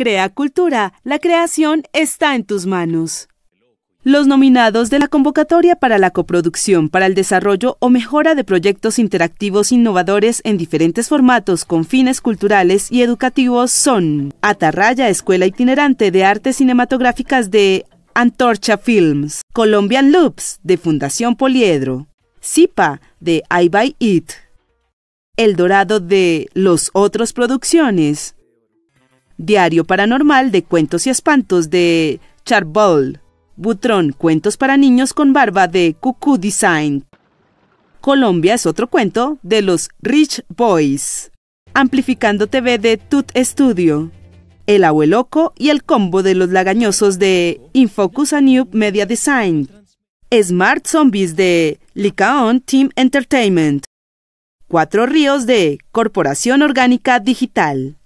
Crea Cultura, la creación está en tus manos. Los nominados de la convocatoria para la coproducción para el desarrollo o mejora de proyectos interactivos innovadores en diferentes formatos con fines culturales y educativos son Atarraya Escuela Itinerante de Artes Cinematográficas de Antorcha Films, Colombian Loops de Fundación Poliedro, Zipa de I Buy It, El Dorado de Los Otros Producciones, Diario Paranormal de Cuentos y Espantos de Charbol, Butrón, Cuentos para Niños con Barba de Cuckoo Design. Colombia es otro cuento de los Rich Boys. Amplificando TV de Tut Studio. El Abueloco y el combo de los lagañosos de Infocus a New Media Design. Smart Zombies de Licaon Team Entertainment. Cuatro Ríos de Corporación Orgánica Digital.